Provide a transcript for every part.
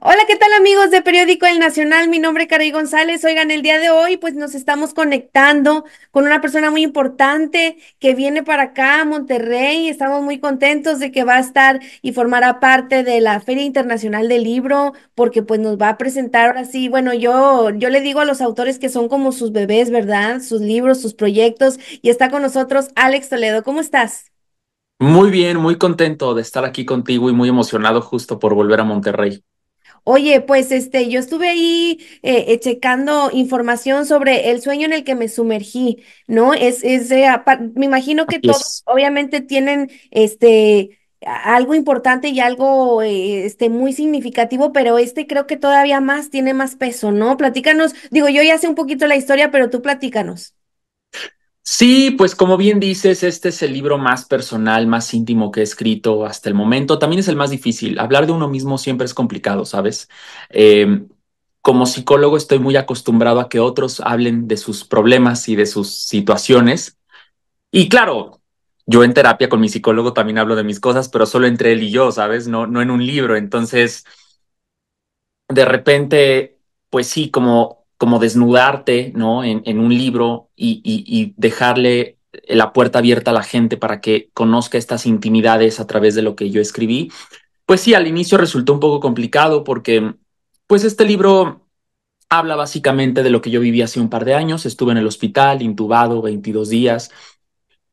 Hola, ¿qué tal amigos de Periódico El Nacional? Mi nombre es Cari González. Oigan, el día de hoy pues nos estamos conectando con una persona muy importante que viene para acá a Monterrey. Estamos muy contentos de que va a estar y formará parte de la Feria Internacional del Libro porque pues nos va a presentar así. bueno, yo, yo le digo a los autores que son como sus bebés, ¿verdad? Sus libros, sus proyectos. Y está con nosotros Alex Toledo. ¿Cómo estás? Muy bien, muy contento de estar aquí contigo y muy emocionado justo por volver a Monterrey. Oye, pues este, yo estuve ahí eh, eh, checando información sobre el sueño en el que me sumergí, ¿no? Es, es me imagino que todos obviamente tienen este algo importante y algo eh, este muy significativo, pero este creo que todavía más tiene más peso, ¿no? Platícanos, digo, yo ya sé un poquito la historia, pero tú platícanos. Sí, pues como bien dices, este es el libro más personal, más íntimo que he escrito hasta el momento. También es el más difícil. Hablar de uno mismo siempre es complicado, ¿sabes? Em, como psicólogo estoy muy acostumbrado a que otros hablen de sus problemas y de sus situaciones. Y claro, yo en terapia con mi psicólogo también hablo de mis cosas, pero solo entre él y yo, ¿sabes? No, no en un libro. Entonces, de repente, pues sí, como como desnudarte, ¿no? En, un libro y, dejarle la puerta abierta a la gente para que conozca estas intimidades a través de lo que yo escribí. Pues sí, al inicio resultó un poco complicado porque, pues este libro habla básicamente de lo que yo viví hace un par de años. Estuve en el hospital, intubado 22 días,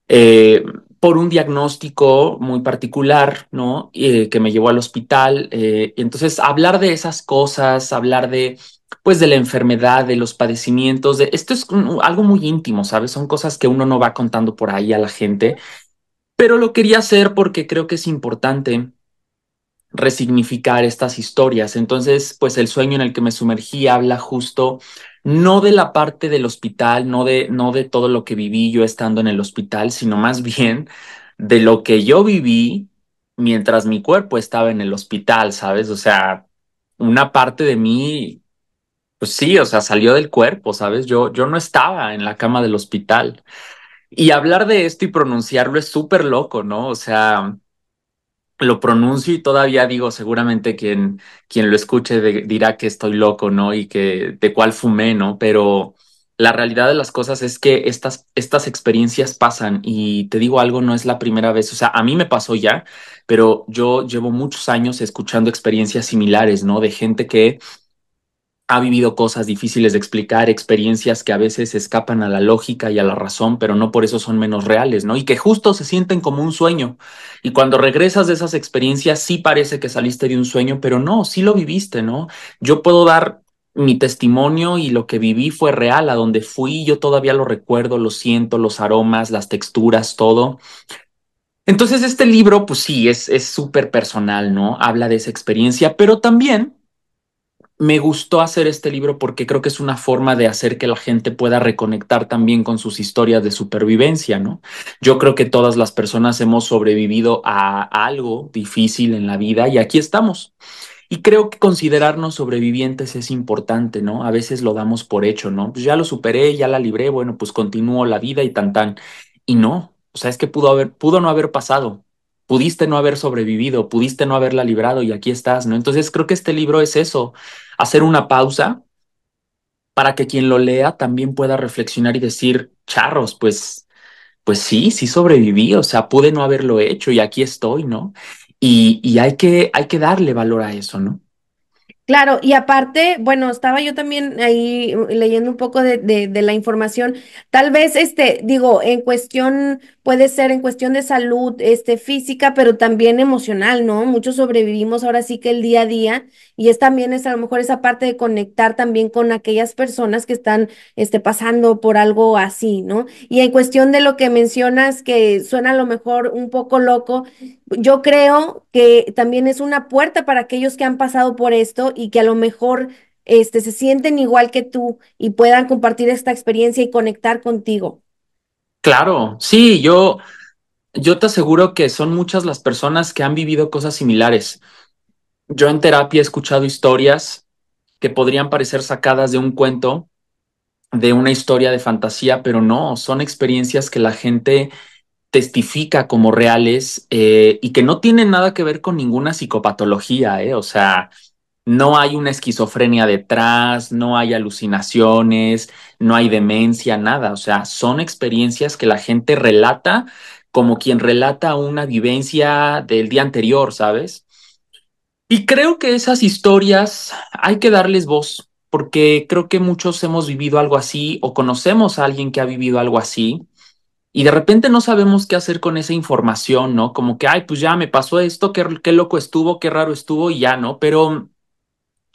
eh, por un diagnóstico muy particular, ¿no? Eh, que me llevó al hospital. Eh, entonces, hablar de esas cosas, hablar de pues de la enfermedad, de los padecimientos, de esto es algo muy íntimo, ¿sabes? Son cosas que uno no va contando por ahí a la gente, pero lo quería hacer porque creo que es importante resignificar estas historias. Entonces, pues el sueño en el que me sumergí habla justo no de la parte del hospital, no de no de todo lo que viví yo estando en el hospital, sino más bien de lo que yo viví mientras mi cuerpo estaba en el hospital, ¿sabes? O sea, una parte de mí pues sí, o sea, salió del cuerpo, ¿sabes? Yo, yo no estaba en la cama del hospital. Y hablar de esto y pronunciarlo es súper loco, ¿no? O sea, lo pronuncio y todavía digo, seguramente quien, quien lo escuche dirá que estoy loco, ¿no? Y que de cuál fumé, ¿no? Pero la realidad de las cosas es que estas, estas experiencias pasan y te digo algo, no es la primera vez, o sea, a mí me pasó ya, pero yo llevo muchos años escuchando experiencias similares, ¿no? De gente que ha vivido cosas difíciles de explicar, experiencias que a veces escapan a la lógica y a la razón, pero no por eso son menos reales, ¿no? Y que justo se sienten como un sueño. Y cuando regresas de esas experiencias, sí parece que saliste de un sueño, pero no, sí lo viviste, ¿no? Yo puedo dar mi testimonio y lo que viví fue real, a donde fui, yo todavía lo recuerdo, lo siento, los aromas, las texturas, todo. Entonces este libro, pues sí, es súper personal, ¿no? Habla de esa experiencia, pero también me gustó hacer este libro porque creo que es una forma de hacer que la gente pueda reconectar también con sus historias de supervivencia, ¿no? Yo creo que todas las personas hemos sobrevivido a algo difícil en la vida y aquí estamos. Y creo que considerarnos sobrevivientes es importante, ¿no? A veces lo damos por hecho, ¿no? Pues ya lo superé, ya la libré, bueno, pues continúo la vida y tan tan. Y no, o sea, es que pudo haber, pudo no haber pasado pudiste no haber sobrevivido, pudiste no haberla librado y aquí estás, ¿no? Entonces creo que este libro es eso, hacer una pausa para que quien lo lea también pueda reflexionar y decir, charros, pues, pues sí, sí sobreviví, o sea, pude no haberlo hecho y aquí estoy, ¿no? Y, hay, que, hay que darle valor a eso, ¿no? Claro, y aparte, bueno, estaba yo también ahí mm, leyendo un poco de, de, de, la información. Tal vez, este, digo, en cuestión puede ser en cuestión de salud este, física, pero también emocional, ¿no? Muchos sobrevivimos ahora sí que el día a día y es también es a lo mejor esa parte de conectar también con aquellas personas que están este, pasando por algo así, ¿no? Y en cuestión de lo que mencionas, que suena a lo mejor un poco loco, yo creo que también es una puerta para aquellos que han pasado por esto y que a lo mejor... Este, se sienten igual que tú y puedan compartir esta experiencia y conectar contigo. Claro, sí, yo, yo te aseguro que son muchas las personas que han vivido cosas similares. Yo en terapia he escuchado historias que podrían parecer sacadas de un cuento, de una historia de fantasía, pero no, son experiencias que la gente testifica como reales eh, y que no tienen nada que ver con ninguna psicopatología, eh, O sea, no hay una esquizofrenia detrás, no hay alucinaciones, no hay demencia, nada. O sea, son experiencias que la gente relata como quien relata una vivencia del día anterior, ¿sabes? Y creo que esas historias hay que darles voz, porque creo que muchos hemos vivido algo así o conocemos a alguien que ha vivido algo así. Y de repente no sabemos qué hacer con esa información, ¿no? Como que, ay, pues ya me pasó esto, qué, qué loco estuvo, qué raro estuvo y ya, ¿no? Pero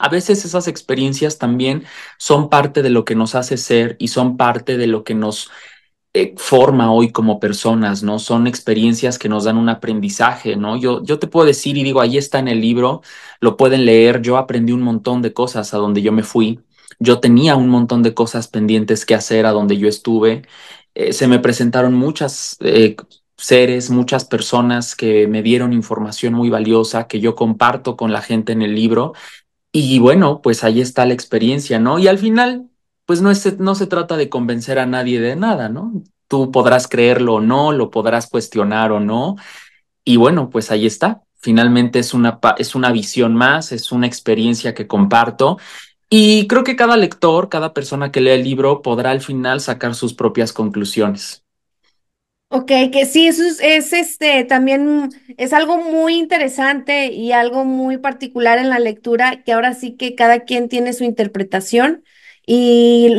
a veces esas experiencias también son parte de lo que nos hace ser y son parte de lo que nos eh, forma hoy como personas, ¿no? Son experiencias que nos dan un aprendizaje, ¿no? Yo, yo te puedo decir y digo, ahí está en el libro, lo pueden leer, yo aprendí un montón de cosas a donde yo me fui, yo tenía un montón de cosas pendientes que hacer a donde yo estuve, eh, se me presentaron muchas... Eh, seres, muchas personas que me dieron información muy valiosa que yo comparto con la gente en el libro y bueno, pues ahí está la experiencia, ¿no? Y al final, pues no, no se trata de convencer a nadie de nada, ¿no? Tú podrás creerlo o no, lo podrás cuestionar o no. Y bueno, pues ahí está. Finalmente es una, es una visión más, es una experiencia que comparto y creo que cada lector, cada persona que lea el libro podrá al final sacar sus propias conclusiones. Ok, que sí, eso es, este también es algo muy interesante y algo muy particular en la lectura, que ahora sí que cada quien tiene su interpretación y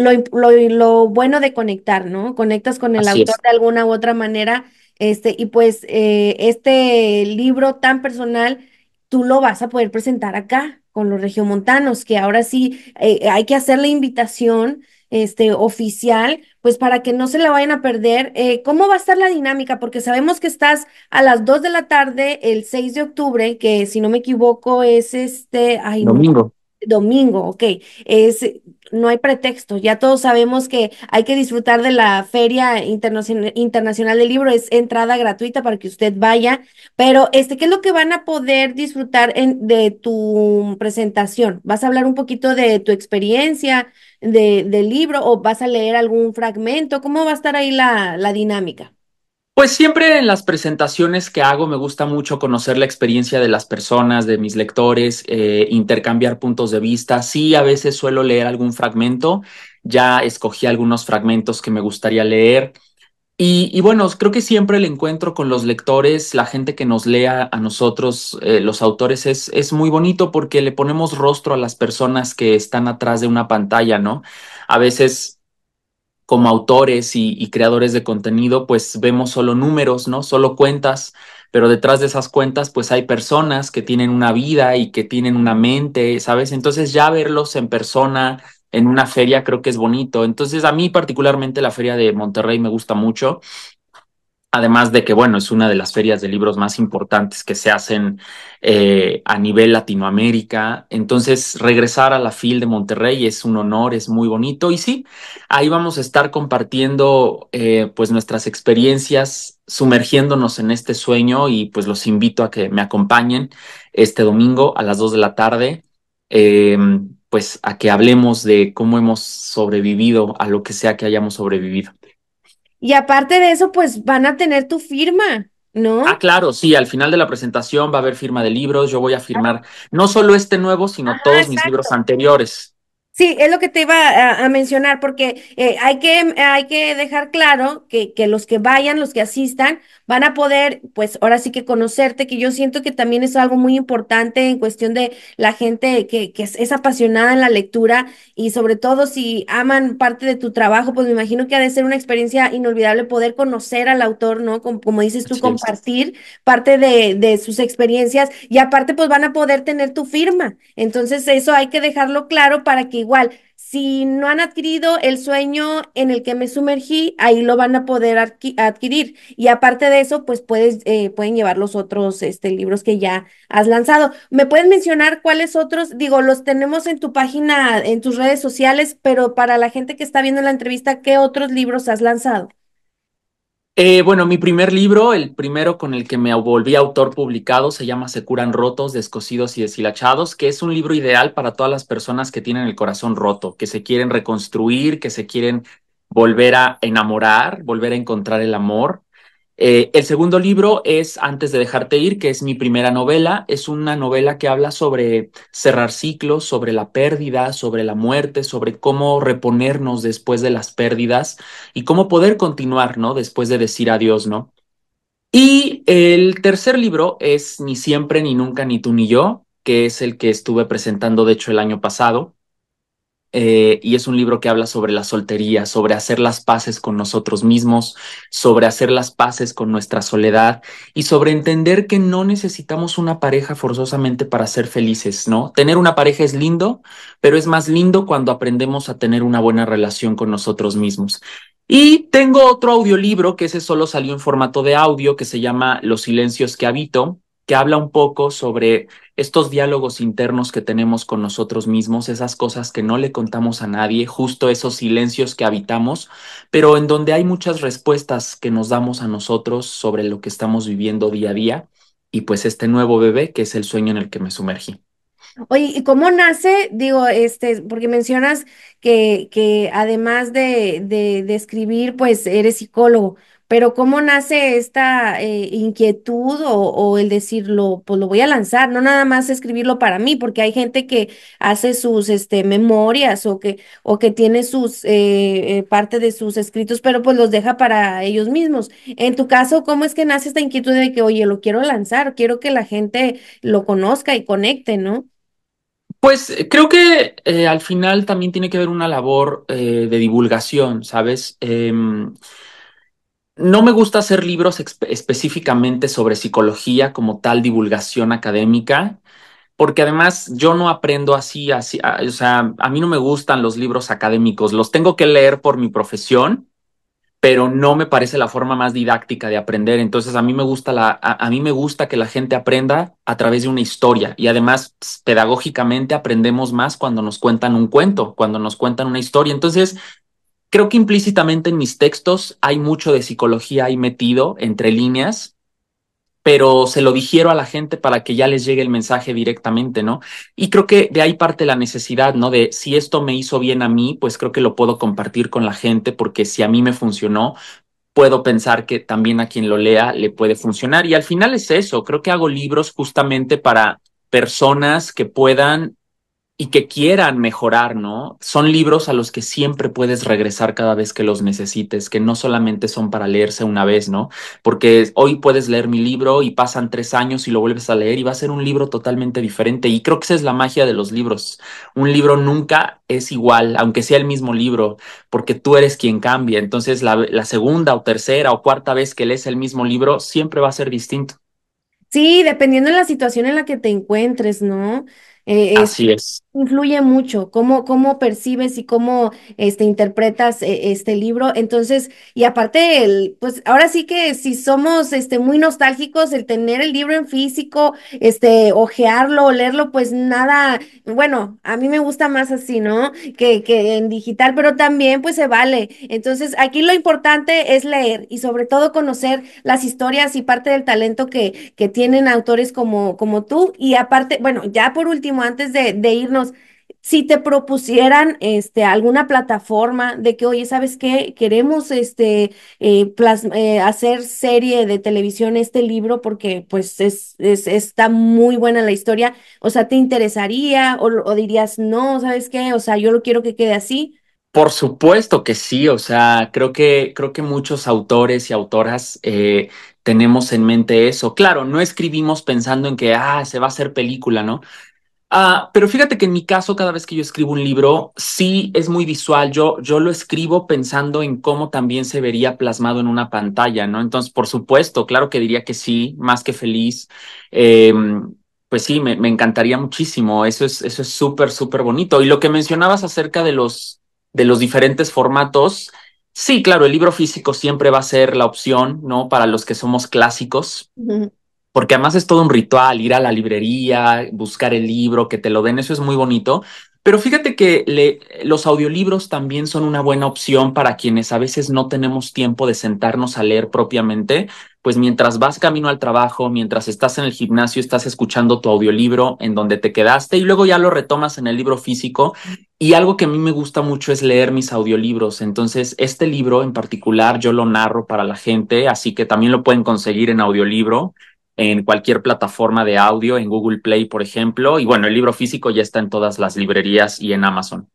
lo, bueno de conectar, ¿no? Conectas con el autor de alguna u otra manera, este, y pues eh, este libro tan personal, tú lo vas a poder presentar acá con los regiomontanos, que ahora sí eh, hay que hacer la invitación este, oficial pues para que no se la vayan a perder, eh, ¿cómo va a estar la dinámica? Porque sabemos que estás a las 2 de la tarde el 6 de octubre, que si no me equivoco es este... Ay, domingo. domingo, ok. Es, eh, no hay pretexto, ya todos sabemos que hay que disfrutar de la Feria Internacional del Libro, es entrada gratuita para que usted vaya, pero este, ¿qué es lo que van a poder disfrutar en, de tu presentación? ¿Vas a hablar un poquito de tu experiencia? de, del libro o vas a leer algún fragmento? ¿Cómo va a estar ahí la, dinámica? Pues siempre en las presentaciones que hago me gusta mucho conocer la experiencia de las personas, de mis lectores, eh, intercambiar puntos de vista. Sí, a veces suelo leer algún fragmento, ya escogí algunos fragmentos que me gustaría leer. Y, bueno, creo que siempre el encuentro con los lectores, la gente que nos lea a nosotros, eh, los autores, es, muy bonito porque le ponemos rostro a las personas que están atrás de una pantalla, ¿no? A veces como autores y, y, creadores de contenido, pues vemos solo números, ¿no? Solo cuentas, pero detrás de esas cuentas, pues hay personas que tienen una vida y que tienen una mente, ¿sabes? Entonces ya verlos en persona, en una feria creo que es bonito. Entonces a mí particularmente la feria de Monterrey me gusta mucho. Además de que, bueno, es una de las ferias de libros más importantes que se hacen eh, a nivel Latinoamérica. Entonces, regresar a la FIL de Monterrey es un honor, es muy bonito. Y sí, ahí vamos a estar compartiendo eh, pues nuestras experiencias, sumergiéndonos en este sueño y pues los invito a que me acompañen este domingo a las 2 de la tarde. Em, pues a que hablemos de cómo hemos sobrevivido a lo que sea que hayamos sobrevivido. Y aparte de eso, pues van a tener tu firma. ¿No? Ah, claro, sí, al final de la presentación va a haber firma de libros, yo voy a ah. firmar no solo este nuevo, sino todos mis libros anteriores. Sí, es lo que te iba a, mencionar, porque eh, hay, que, hay que dejar claro que, que, los que vayan, los que asistan, van a poder, pues ahora sí que conocerte, que yo siento que también es algo muy importante en cuestión de la gente que, es, apasionada en la lectura y sobre todo si aman parte de tu trabajo, pues me imagino que ha de ser una experiencia inolvidable poder conocer al autor, ¿no? Como, dices tú, compartir parte de, de sus experiencias y aparte pues van a poder tener tu firma. Entonces eso hay que dejarlo claro para que igual, si no han adquirido el sueño en el que me sumergí, ahí lo van a poder adquirir. Y aparte de eso, pues puedes, eh, pueden llevar los otros este, libros que ya has lanzado. ¿Me puedes mencionar cuáles otros? Digo, los tenemos en tu página, en tus redes sociales, pero para la gente que está viendo la entrevista, ¿qué otros libros has lanzado? Eh, bueno, mi primer libro, el primero con el que me volví autor publicado, se llama Se curan rotos, descosidos y deshilachados, que es un libro ideal para todas las personas que tienen el corazón roto, que se quieren reconstruir, que se quieren volver a enamorar, volver a encontrar el amor eh, el segundo libro es Antes de dejarte ir, que es mi primera novela. Es una novela que habla sobre cerrar ciclos, sobre la pérdida, sobre la muerte, sobre cómo reponernos después de las pérdidas y cómo poder continuar, ¿no? Después de decir adiós, ¿no? Y el tercer libro es Ni siempre, ni nunca, ni tú, ni yo, que es el que estuve presentando, de hecho, el año pasado. Eh, y es un libro que habla sobre la soltería, sobre hacer las paces con nosotros mismos, sobre hacer las paces con nuestra soledad y sobre entender que no necesitamos una pareja forzosamente para ser felices, ¿no? Tener una pareja es lindo, pero es más lindo cuando aprendemos a tener una buena relación con nosotros mismos. Y tengo otro audiolibro que ese solo salió en formato de audio que se llama Los silencios que habito que habla un poco sobre estos diálogos internos que tenemos con nosotros mismos, esas cosas que no le contamos a nadie, justo esos silencios que habitamos, pero en donde hay muchas respuestas que nos damos a nosotros sobre lo que estamos viviendo día a día y pues este nuevo bebé que es el sueño en el que me sumergí. Oye, ¿y cómo nace? Digo, este, porque mencionas que, que además de, de, de escribir, pues eres psicólogo. Pero ¿cómo nace esta eh, inquietud o, el decirlo, pues lo voy a lanzar, no nada más escribirlo para mí, porque hay gente que hace sus este, memorias o que, o que tiene sus eh, eh, parte de sus escritos, pero pues los deja para ellos mismos. En tu caso, ¿cómo es que nace esta inquietud de que, oye, lo quiero lanzar, quiero que la gente lo conozca y conecte, ¿no? Pues creo que al final también tiene que ver una labor de divulgación, ¿sabes? Em, no me gusta hacer libros específicamente sobre psicología como tal divulgación académica, porque además yo no aprendo así, o sea, a mí no me gustan los libros académicos, los tengo que leer por mi profesión, pero no me parece la forma más didáctica de aprender. Entonces a mí me gusta la, a mí me gusta que la gente aprenda a través de una historia y además pues, pedagógicamente aprendemos más cuando nos cuentan un cuento, cuando nos cuentan una historia. Entonces Creo que implícitamente en mis textos hay mucho de psicología ahí metido entre líneas, pero se lo digiero a la gente para que ya les llegue el mensaje directamente, ¿no? Y creo que de ahí parte la necesidad, ¿no? De si esto me hizo bien a mí, pues creo que lo puedo compartir con la gente, porque si a mí me funcionó, puedo pensar que también a quien lo lea le puede funcionar. Y al final es eso, creo que hago libros justamente para personas que puedan y que quieran mejorar, ¿no? Son libros a los que siempre puedes regresar cada vez que los necesites, que no solamente son para leerse una vez, ¿no? Porque hoy puedes leer mi libro y pasan tres años y lo vuelves a leer y va a ser un libro totalmente diferente. Y creo que esa es la magia de los libros. Un libro nunca es igual, aunque sea el mismo libro, porque tú eres quien cambia. Entonces, la, segunda o tercera o cuarta vez que lees el mismo libro, siempre va a ser distinto. Sí, dependiendo de la situación en la que te encuentres, ¿no? Eh, así es. Influye mucho cómo, cómo percibes y cómo este, interpretas eh, este libro. Entonces, y aparte, el, pues ahora sí que si somos este, muy nostálgicos, el tener el libro en físico, este, ojearlo, leerlo, pues nada, bueno, a mí me gusta más así, ¿no? Que, que en digital, pero también pues se vale. Entonces, aquí lo importante es leer y sobre todo conocer las historias y parte del talento que, que tienen autores como, como tú. Y aparte, bueno, ya por último, antes de, irnos, si te propusieran este, alguna plataforma de que, oye, ¿sabes qué? Queremos este, eh, eh, hacer serie de televisión este libro porque pues es, está muy buena la historia. O sea, ¿te interesaría o, dirías, no, ¿sabes qué? O sea, yo lo quiero que quede así. Por supuesto que sí, o sea, creo que, creo que muchos autores y autoras eh, tenemos en mente eso. Claro, no escribimos pensando en que, ah, se va a hacer película, ¿no? Ah, pero fíjate que en mi caso, cada vez que yo escribo un libro, sí es muy visual. Yo, yo lo escribo pensando en cómo también se vería plasmado en una pantalla, ¿no? Entonces, por supuesto, claro que diría que sí, más que feliz. Em, pues sí, me, encantaría muchísimo. Eso es, eso es súper, súper bonito. Y lo que mencionabas acerca de los, de los diferentes formatos, Sí, claro, el libro físico siempre va a ser la opción, ¿no? Para los que somos clásicos porque además es todo un ritual, ir a la librería, buscar el libro, que te lo den, eso es muy bonito. Pero fíjate que los audiolibros también son una buena opción para quienes a veces no tenemos tiempo de sentarnos a leer propiamente, pues mientras vas camino al trabajo, mientras estás en el gimnasio, estás escuchando tu audiolibro en donde te quedaste y luego ya lo retomas en el libro físico. Y algo que a mí me gusta mucho es leer mis audiolibros. Entonces, este libro en particular yo lo narro para la gente, así que también lo pueden conseguir en audiolibro en cualquier plataforma de audio, en Google Play, por ejemplo. Y bueno, el libro físico ya está en todas las librerías y en Amazon.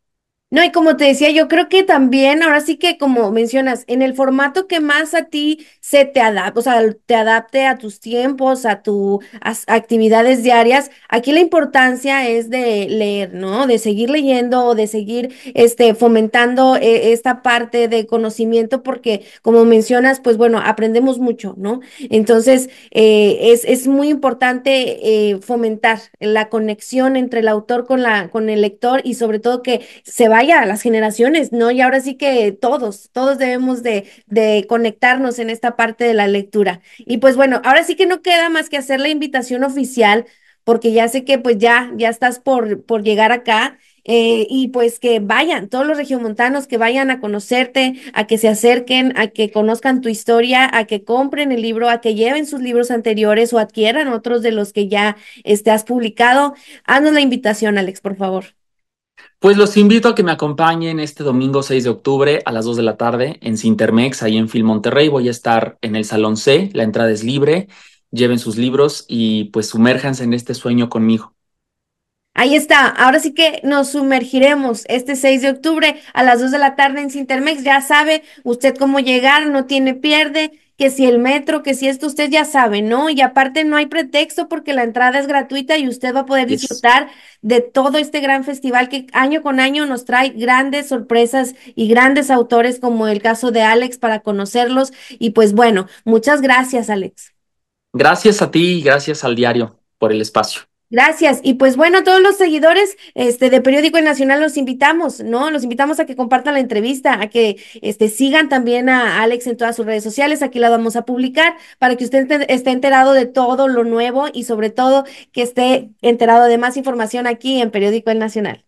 No, y como te decía, yo creo que también, ahora sí que como mencionas, en el formato que más a ti se te adapte, o sea, te adapte a tus tiempos, a tus actividades diarias, aquí la importancia es de leer, ¿no? De seguir leyendo, o de seguir este, fomentando e-, esta parte de conocimiento, porque como mencionas, pues bueno, aprendemos mucho, ¿no? Entonces, eh, es, es, muy importante eh, fomentar la conexión entre el autor con, la, con el lector y sobre todo que se va vaya, las generaciones, ¿no? Y ahora sí que todos, todos debemos de, de conectarnos en esta parte de la lectura. Y pues bueno, ahora sí que no queda más que hacer la invitación oficial, porque ya sé que pues ya, ya estás por, por llegar acá. Eh, y pues que vayan, todos los regiomontanos que vayan a conocerte, a que se acerquen, a que conozcan tu historia, a que compren el libro, a que lleven sus libros anteriores o adquieran otros de los que ya este, has publicado. Haznos la invitación, Alex, por favor. Pues los invito a que me acompañen este domingo 6 de octubre a las 2 de la tarde en Cintermex, ahí en Film Monterrey. Voy a estar en el Salón C, la entrada es libre, lleven sus libros y pues sumérjanse en este sueño conmigo. Ahí está. Ahora sí que nos sumergiremos este 6 de octubre a las 2 de la tarde en Cintermex. Ya sabe usted cómo llegar, no tiene pierde, que si el metro, que si esto, usted ya sabe, ¿no? Y aparte no hay pretexto porque la entrada es gratuita y usted va a poder disfrutar de todo este gran festival que año con año nos trae grandes sorpresas y grandes autores como el caso de Alex para conocerlos. Y pues bueno, muchas gracias, Alex. Gracias a ti y gracias al diario por el espacio. Gracias. Y pues bueno, todos los seguidores este, de Periódico El Nacional los invitamos, ¿no? Los invitamos a que compartan la entrevista, a que este, sigan también a Alex en todas sus redes sociales. Aquí la vamos a publicar para que usted esté enterado de todo lo nuevo y sobre todo que esté enterado de más información aquí en Periódico El Nacional.